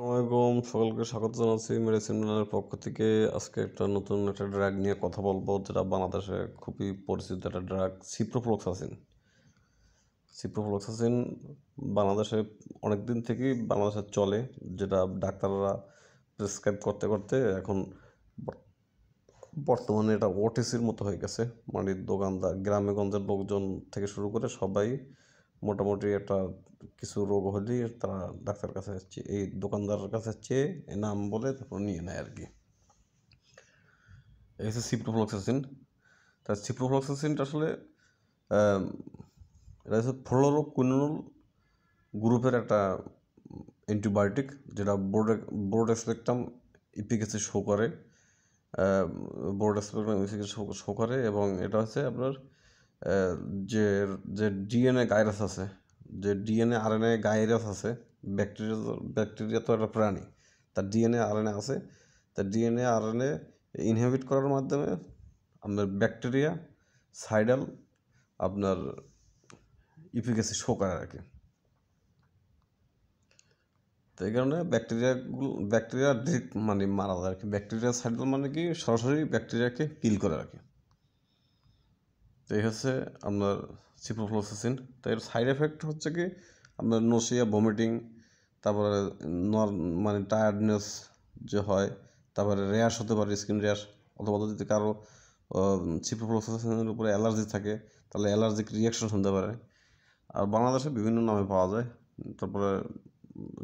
আসসালামাইকুম সকলকে স্বাগত জানাচ্ছি মেডিসিন পক্ষ থেকে আজকে একটা নতুন একটা ড্রাগ নিয়ে কথা বলবো যেটা বাংলাদেশে খুবই পরিচিত একটা ড্রাগ সিপ্রোফ্লক্সাসিন সিপ্রোফ্লক্সাসিন বাংলাদেশে অনেক দিন থেকেই বাংলাদেশে চলে যেটা ডাক্তাররা প্রেসক্রাইব করতে করতে এখন বর্তমানে এটা ওটিসির মতো হয়ে গেছে মানে দোকানদার গ্রামে গঞ্জের লোকজন থেকে শুরু করে সবাই মোটামুটি একটা কিছু রোগ হলেই তারা ডাক্তার কাছে এই দোকানদারের কাছে চেয়ে নাম বলে তারপর নিয়ে নেয় আর কি এসে হচ্ছে সিপ্রোফ্লক্সাসিন তা সিপ্রোফ্লক্সাসিনটা আসলে এটা হচ্ছে ফ্লোরোকুইনোল গ্রুপের একটা অ্যান্টিবায়োটিক যেটা broad broad spectrum efficacy show করে বোর্ড এক্সপেক্টাম ইপিকেসি শো করে এবং এটা হচ্ছে আপনার যে যে ডিএনএ গাইরাস আছে যে ডিএনএ আরএনএ গাইরাস আছে ব্যাকটেরিয়া ব্যাকটেরিয়া তো একটা প্রাণী তার ডিএনএ আরএনএ আছে তার ডিএনএ আরএনএ ইনহেবিট করার মাধ্যমে আপনার ব্যাকটেরিয়া সাইডাল আপনার ইফিকেসি শো করে আর কি তো এই কারণে ব্যাকটেরিয়াগুলো ব্যাকটেরিয়া ডিরেক্ট মানে মারা যায় আর কি ব্যাকটেরিয়া সাইডাল মানে কি সরাসরি ব্যাকটেরিয়াকে কিল করে আর কি তো এই হচ্ছে আপনার সিপ্রোফ্লোসিসিন তো এর সাইড এফেক্ট হচ্ছে কি আপনার নসিয়া ভমিটিং তারপরে নর মানে টায়ার্ডনেস যে হয় তারপরে র্যাশ হতে পারে স্কিন র্যাশ অথবা যদি কারো সিপ্রোফ্লোসিসিনের উপরে অ্যালার্জি থাকে তাহলে অ্যালার্জিক রিয়াকশন হতে পারে আর বাংলাদেশে বিভিন্ন নামে পাওয়া যায় তারপরে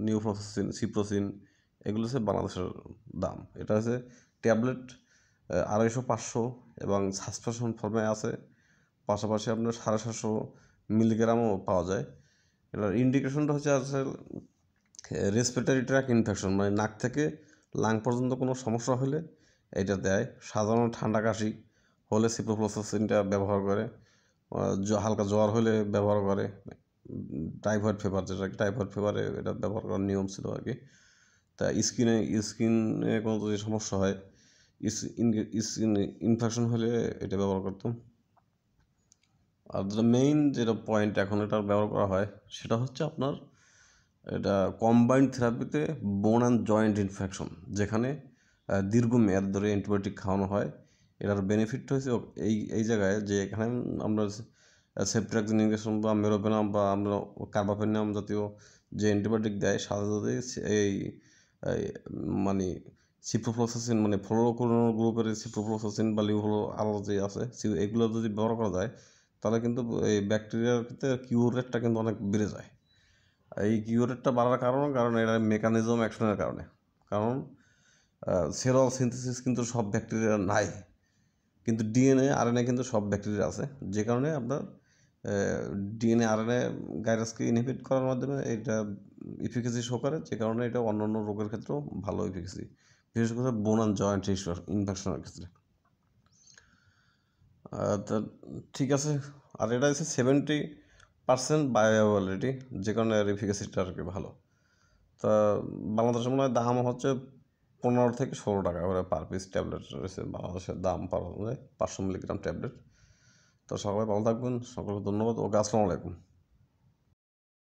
নিউফ্লোসিন সিপ্রোসিন এগুলো হচ্ছে বাংলাদেশের দাম এটা হচ্ছে ট্যাবলেট আড়াইশো পাঁচশো এবং সাসপেনশন ফর্মে আছে পাশাপাশি আপনার সাড়ে সাতশো মিলিগ্রামও পাওয়া যায় এবার ইন্ডিকেশনটা হচ্ছে আসলে রেসপিরেটারি ট্র্যাক ইনফেকশন মানে নাক থেকে লাং পর্যন্ত কোনো সমস্যা হলে এটা দেয় সাধারণ ঠান্ডা কাশি হলে সিপ্রোফ্লোসিনটা ব্যবহার করে হালকা জ্বর হলে ব্যবহার করে টাইফয়েড ফেভার যেটা টাইফয়েড ফেভারে এটা ব্যবহার করার নিয়ম ছিল আর কি তা স্কিনে স্কিনে কোনো যদি সমস্যা হয় স্কিন ইনফেকশন হলে এটা ব্যবহার করতাম আর যেটা মেইন যেটা পয়েন্ট এখন এটার ব্যবহার করা হয় সেটা হচ্ছে আপনার এটা কম্বাইন্ড থেরাপিতে বোন অ্যান্ড জয়েন্ট ইনফেকশন যেখানে দীর্ঘমেয়াদ ধরে অ্যান্টিবায়োটিক খাওয়ানো হয় এটার বেনিফিট হয়েছে এই এই জায়গায় যে এখানে আমরা সেপ্ট্রাক্সিন ইঞ্জেকশন বা মেরোপেনাম বা আমরা কার্বাপেনাম জাতীয় যে অ্যান্টিবায়োটিক দেয় সাথে এই মানে সিপ্রোফ্লক্সাসিন মানে ফ্লোরোকোরোনো গ্রুপের সিপ্রোফ্লক্সাসিন বা লিউহলো আলো যে আছে এগুলো যদি ব্যবহার করা যায় তাহলে কিন্তু এই ব্যাকটেরিয়ার ক্ষেত্রে কিউর রেটটা কিন্তু অনেক বেড়ে যায় এই কিউর রেটটা বাড়ার কারণ কারণ এটা মেকানিজম অ্যাকশনের কারণে কারণ সেরল সিনথেসিস কিন্তু সব ব্যাকটেরিয়া নাই কিন্তু ডিএনএ আরএনএ কিন্তু সব ব্যাকটেরিয়া আছে যে কারণে আপনার ডিএনএ আরএনএ গাইরাসকে ইনহিবিট করার মাধ্যমে এটা ইফিকেসি শো করে যে কারণে এটা অন্যান্য রোগের ক্ষেত্রেও ভালো ইফিকেসি বিশেষ করে বোন অ্যান্ড জয়েন্ট ইনফেকশনের ক্ষেত্রে ঠিক আছে আর এটা আছে সেভেন্টি পার্সেন্ট বায়োঅ্যাবিলিটি যে কারণে এর আর কি ভালো তা বাংলাদেশের মনে হয় দাম হচ্ছে পনেরো থেকে ষোলো টাকা করে পার পিস ট্যাবলেট রয়েছে বাংলাদেশের দাম পাওয়া যায় পাঁচশো মিলিগ্রাম ট্যাবলেট তো সবাই ভালো থাকবেন সকলকে ধন্যবাদ ওকে আসসালামু আলাইকুম